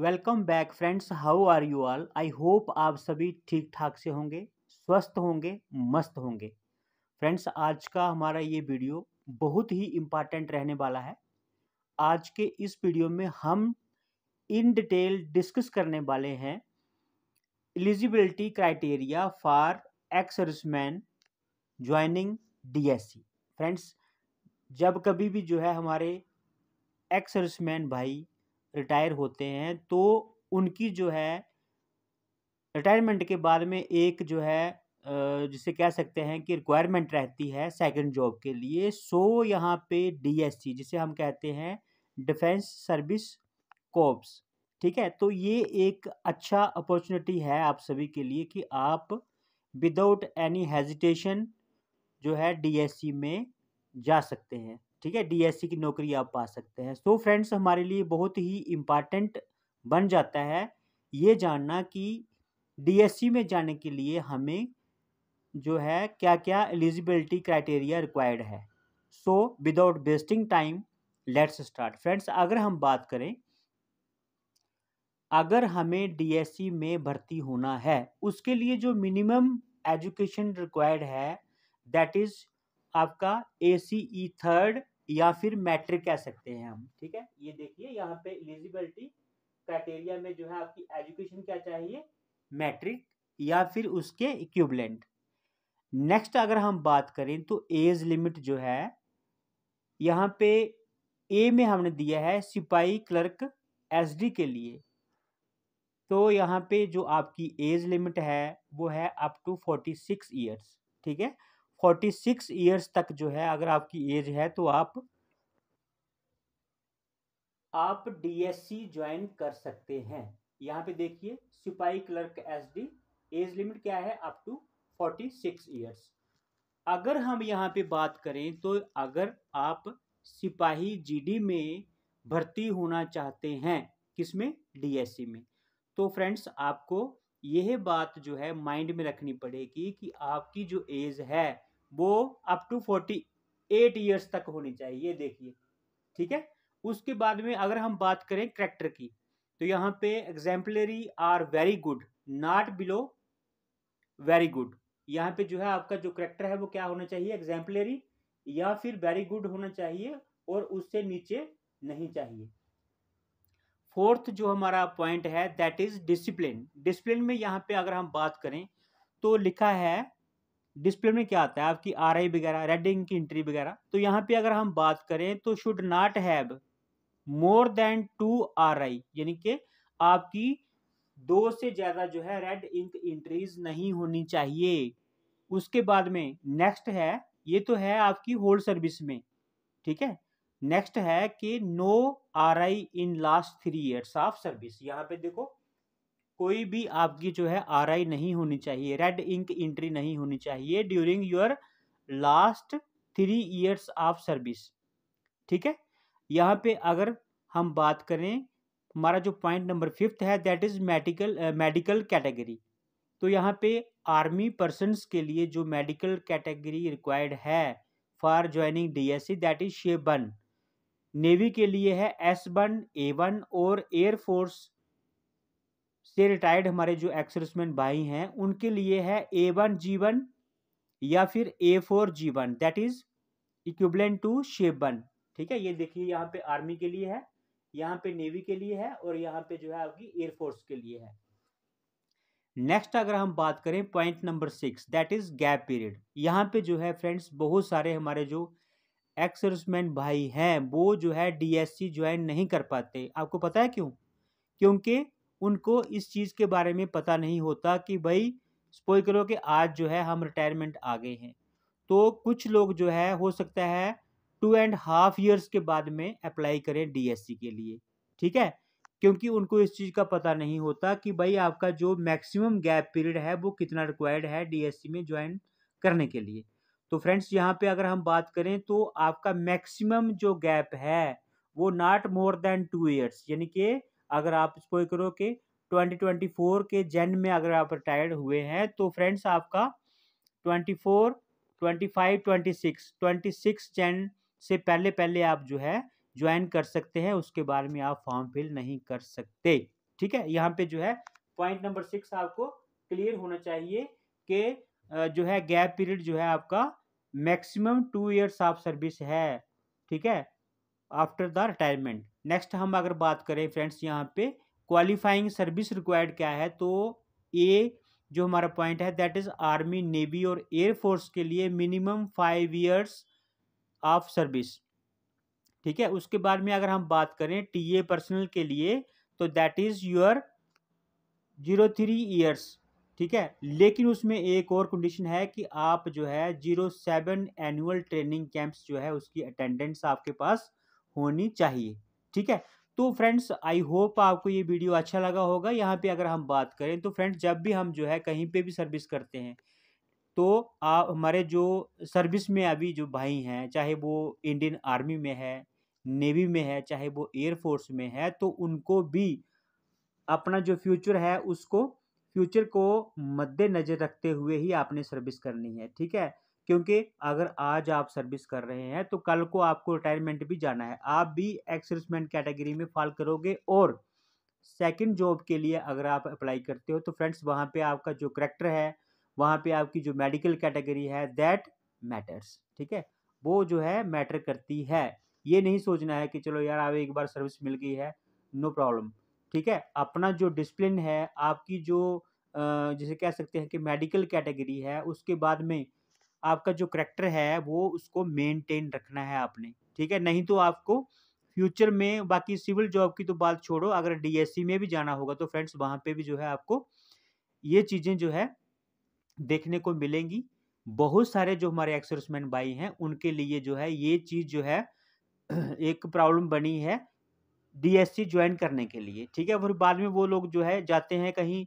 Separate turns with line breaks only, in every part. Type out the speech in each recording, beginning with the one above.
welcome back friends how are you all I hope आप सभी ठीक ठाक से होंगे स्वस्थ होंगे मस्त होंगे फ्रेंड्स आज का हमारा ये वीडियो बहुत ही इम्पॉर्टेंट रहने वाला है आज के इस वीडियो में हम इन डिटेल डिस्कस करने वाले हैं eligibility criteria for ex serviceman joining C friends जब कभी भी जो है हमारे एक्स सर्विसमैन भाई रिटायर होते हैं तो उनकी जो है रिटायरमेंट के बाद में एक जो है जिसे कह सकते हैं कि रिक्वायरमेंट रहती है सेकंड जॉब के लिए सो यहाँ पे डीएससी जिसे हम कहते हैं डिफेंस सर्विस कॉप्स ठीक है तो ये एक अच्छा अपॉर्चुनिटी है आप सभी के लिए कि आप विदाउट एनी हेजिटेशन जो है डीएससी में जा सकते हैं ठीक है डीएससी की नौकरी आप पा सकते हैं सो फ्रेंड्स हमारे लिए बहुत ही इम्पॉर्टेंट बन जाता है ये जानना कि डीएससी में जाने के लिए हमें जो है क्या क्या एलिजिबिलिटी क्राइटेरिया रिक्वायर्ड है so without wasting time let's start friends अगर हम बात करें अगर हमें डीएससी में भर्ती होना है उसके लिए जो मिनिमम एजुकेशन रिक्वायर्ड है दैट इज़ आपका ए सी ई थर्ड या फिर मैट्रिक कह सकते हैं हम ठीक है ये देखिए यहाँ पे एलिजिबिलिटी क्राइटेरिया में जो है आपकी एजुकेशन क्या चाहिए मैट्रिक या फिर उसके इक्विबलेंट नेक्स्ट अगर हम बात करें तो एज लिमिट जो है यहाँ पे ए में हमने दिया है सिपाही क्लर्क एसडी के लिए तो यहाँ पे जो आपकी एज लिमिट है वो है up to forty six years ठीक है फोर्टी सिक्स ईयर्स तक जो है अगर आपकी एज है तो आप आप डीएससी ज्वाइन कर सकते हैं यहाँ पे देखिए सिपाही क्लर्क एसडी एज लिमिट क्या है up to forty six years अगर हम यहाँ पे बात करें तो अगर आप सिपाही जीडी में भर्ती होना चाहते हैं किसमें डीएससी में तो फ्रेंड्स आपको यह बात जो है माइंड में रखनी पड़ेगी कि आपकी जो एज है वो up to forty eight years तक होनी चाहिए देखिए ठीक है उसके बाद में अगर हम बात करें करेक्टर की तो यहाँ पे exemplary or very good not below very good यहाँ पे जो है आपका जो करेक्टर है वो क्या होना चाहिए एग्जाम्पलरी या फिर वेरी गुड होना चाहिए और उससे नीचे नहीं चाहिए फोर्थ जो हमारा पॉइंट है दैट इज डिसिप्लिन डिसिप्लिन में यहाँ पे अगर हम बात करें तो लिखा है डिसिप्लिन में क्या आता है आपकी आर आई वगैरह रेडिंग की इंट्री वगैरह तो यहाँ पे अगर हम बात करें तो should not have more than two R I यानी कि आपकी दो से ज़्यादा जो है रेड इंक इंट्रीज नहीं होनी चाहिए उसके बाद में नेक्स्ट है ये तो है आपकी होल्ड सर्विस में ठीक है नेक्स्ट है कि no R I in last three years of service यहाँ पे देखो कोई भी आपकी जो है आर आई नहीं होनी चाहिए रेड इंक एंट्री नहीं होनी चाहिए during your last three years of service ठीक है यहाँ पे अगर हम बात करें हमारा जो पॉइंट नंबर फिफ्थ है that is medical medical category तो यहाँ पे आर्मी पर्सनस के लिए जो मेडिकल कैटेगरी रिक्वायर्ड है for joining D S C that is shape one navy के लिए है एस वन ए वन और एयरफोर्स से रिटायर्ड हमारे जो एक्स भाई हैं उनके लिए है ए वन जी वन या फिर A four G one that is equivalent to shape one ठीक है ये देखिए यहाँ पे आर्मी के लिए है यहाँ पे नेवी के लिए है और यहाँ पे जो है आपकी एयरफोर्स के लिए है नेक्स्ट अगर हम बात करें point number six that is gap period यहाँ पे जो है फ्रेंड्स बहुत सारे हमारे जो एक्सर्समैन भाई हैं वो जो है डीएससी ज्वाइन नहीं कर पाते आपको पता है क्यों क्योंकि उनको इस चीज़ के बारे में पता नहीं होता कि भाई सपोज करो कि आज जो है हम रिटायरमेंट आ गए हैं तो कुछ लोग जो है हो सकता है टू एंड हाफ ईयर्स के बाद में अप्लाई करें डीएससी के लिए ठीक है क्योंकि उनको इस चीज़ का पता नहीं होता कि भाई आपका जो मैक्सिमम गैप पीरियड है वो कितना रिक्वायर्ड है डीएससी में ज्वाइन करने के लिए तो फ्रेंड्स यहाँ पे अगर हम बात करें तो आपका मैक्सिमम जो गैप है वो not more than two years यानी कि अगर आप इसको करो कि 2024 के जन में अगर आप रिटायर्ड हुए हैं तो फ्रेंड्स आपका 24 25 26 26 जन से पहले पहले आप जो है ज्वाइन कर सकते हैं उसके बारे में आप फॉर्म फिल नहीं कर सकते ठीक है यहाँ पे जो है पॉइंट नंबर सिक्स आपको क्लियर होना चाहिए कि जो है गैप पीरियड जो है आपका maximum two years of service है ठीक है आफ्टर द रिटायरमेंट नेक्स्ट हम अगर बात करें फ्रेंड्स यहाँ पे क्वालिफाइंग सर्विस रिक्वायर्ड क्या है तो ए जो हमारा पॉइंट है दैट इज़ आर्मी नेवी और एयरफोर्स के लिए minimum five years of service ठीक है उसके बाद में अगर हम बात करें टी ए पर्सनल के लिए तो that is your zero three years ठीक है लेकिन उसमें एक और कंडीशन है कि आप जो है zero seven annual training camps जो है उसकी अटेंडेंस आपके पास होनी चाहिए ठीक है तो फ्रेंड्स आई होप आपको ये वीडियो अच्छा लगा होगा यहाँ पे अगर हम बात करें तो फ्रेंड्स जब भी हम जो है कहीं पे भी सर्विस करते हैं तो आप हमारे जो सर्विस में अभी जो भाई हैं चाहे वो इंडियन आर्मी में है नेवी में है चाहे वो एयरफोर्स में है तो उनको भी अपना जो फ्यूचर है उसको फ्यूचर को मद्देनज़र रखते हुए ही आपने सर्विस करनी है ठीक है क्योंकि अगर आज आप सर्विस कर रहे हैं तो कल को आपको रिटायरमेंट भी जाना है आप भी एक्सरसमेंट कैटेगरी में फॉल करोगे और सेकंड जॉब के लिए अगर आप अप्लाई करते हो तो फ्रेंड्स वहाँ पे आपका जो करेक्टर है वहाँ पे आपकी जो मेडिकल कैटेगरी है दैट मैटर्स ठीक है वो जो है मैटर करती है ये नहीं सोचना है कि चलो यार अब एक बार सर्विस मिल गई है नो no प्रॉब्लम ठीक है अपना जो डिसप्लिन है आपकी जो जैसे कह सकते हैं कि मेडिकल कैटेगरी है उसके बाद में आपका जो करेक्टर है वो उसको मेनटेन रखना है आपने ठीक है नहीं तो आपको फ्यूचर में बाकी सिविल जॉब की तो बात छोड़ो अगर डीएससी e में भी जाना होगा तो फ्रेंड्स वहाँ पे भी जो है आपको ये चीज़ें जो है देखने को मिलेंगी बहुत सारे जो हमारे एक्सर्समैन भाई हैं उनके लिए जो है ये चीज़ जो है एक प्रॉब्लम बनी है डीएससी ज्वाइन करने के लिए ठीक है फिर बाद में वो लोग जो है जाते हैं कहीं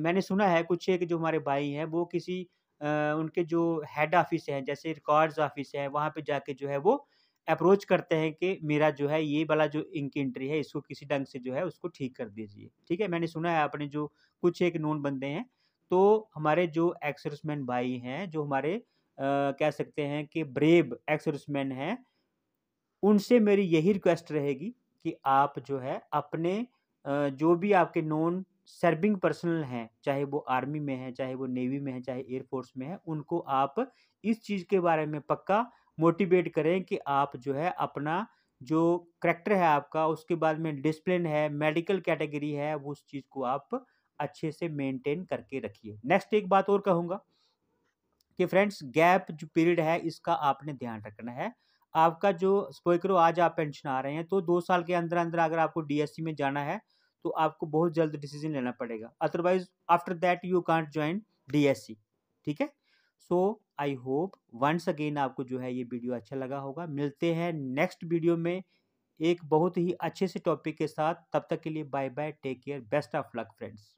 मैंने सुना है कुछ एक जो हमारे भाई हैं वो किसी आ, उनके जो हेड ऑफिस हैं जैसे रिकॉर्ड्स ऑफिस है वहाँ पे जाके जो है वो अप्रोच करते हैं कि मेरा जो है ये वाला जो इंक एंट्री है इसको किसी ढंग से जो है उसको ठीक कर दीजिए ठीक है मैंने सुना है अपने जो कुछ एक नोन बंदे हैं तो हमारे जो एक्सर्समैन भाई हैं जो हमारे आ, कह सकते हैं कि ब्रेब एक्सर्समैन हैं उनसे मेरी यही रिक्वेस्ट रहेगी कि आप जो है अपने जो भी आपके नॉन सर्विंग पर्सनल हैं चाहे वो आर्मी में है चाहे वो नेवी में है चाहे एयरफोर्स में है उनको आप इस चीज़ के बारे में पक्का मोटिवेट करें कि आप जो है अपना जो करेक्टर है आपका उसके बाद में डिसप्लिन है मेडिकल कैटेगरी है वो उस चीज़ को आप अच्छे से मेंटेन करके रखिए नेक्स्ट एक बात और कहूँगा कि फ्रेंड्स गैप जो पीरियड है इसका आपने ध्यान रखना है आपका जो स्पोइक्रो आज आप पेंशन आ रहे हैं तो दो साल के अंदर अंदर अगर आपको डीएससी e में जाना है तो आपको बहुत जल्द डिसीजन लेना पड़ेगा otherwise after that you can't join DSC ठीक है so I hope once again आपको जो है ये वीडियो अच्छा लगा होगा मिलते हैं नेक्स्ट वीडियो में एक बहुत ही अच्छे से टॉपिक के साथ तब तक के लिए bye bye take care best of luck friends